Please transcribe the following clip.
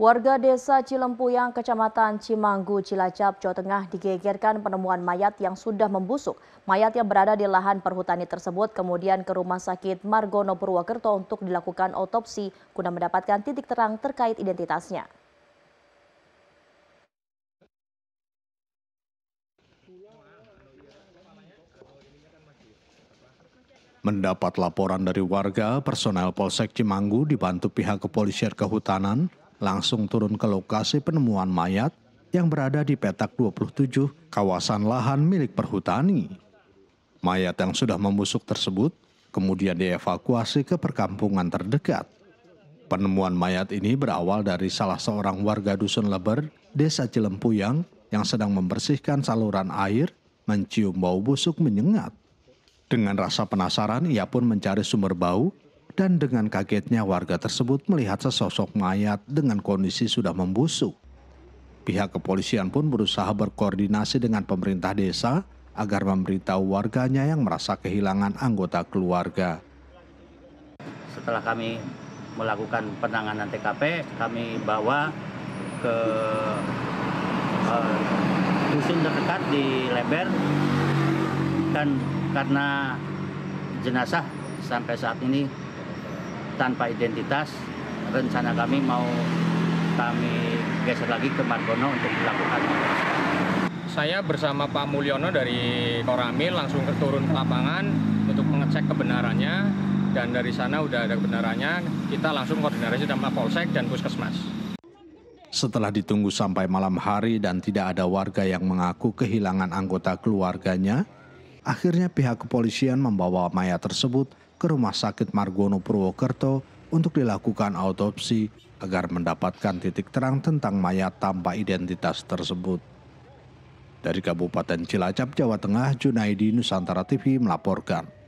Warga desa Cilempuyang, kecamatan Cimanggu, Cilacap, Jawa Tengah digegerkan penemuan mayat yang sudah membusuk. Mayat yang berada di lahan perhutani tersebut kemudian ke rumah sakit Margono Purwokerto untuk dilakukan otopsi guna mendapatkan titik terang terkait identitasnya. Mendapat laporan dari warga, personel Polsek Cimanggu dibantu pihak kepolisian kehutanan langsung turun ke lokasi penemuan mayat yang berada di petak 27 kawasan lahan milik perhutani. Mayat yang sudah membusuk tersebut kemudian dievakuasi ke perkampungan terdekat. Penemuan mayat ini berawal dari salah seorang warga dusun Leber, desa Cilempuyang, yang sedang membersihkan saluran air, mencium bau busuk menyengat. Dengan rasa penasaran, ia pun mencari sumber bau dan dengan kagetnya warga tersebut melihat sesosok mayat dengan kondisi sudah membusuk. Pihak kepolisian pun berusaha berkoordinasi dengan pemerintah desa agar memberitahu warganya yang merasa kehilangan anggota keluarga. Setelah kami melakukan penanganan TKP, kami bawa ke uh, dusun terdekat di Leber dan karena jenazah sampai saat ini tanpa identitas rencana kami mau kami geser lagi ke Margono untuk dilakukan saya bersama Pak Mulyono dari Koramil langsung turun ke lapangan untuk mengecek kebenarannya dan dari sana udah ada kebenarannya kita langsung koordinasi sama Polsek dan Puskesmas. Setelah ditunggu sampai malam hari dan tidak ada warga yang mengaku kehilangan anggota keluarganya, akhirnya pihak kepolisian membawa mayat tersebut ke Rumah Sakit Margono Purwokerto untuk dilakukan autopsi agar mendapatkan titik terang tentang mayat tanpa identitas tersebut. Dari Kabupaten Cilacap, Jawa Tengah, Junaidi Nusantara TV melaporkan.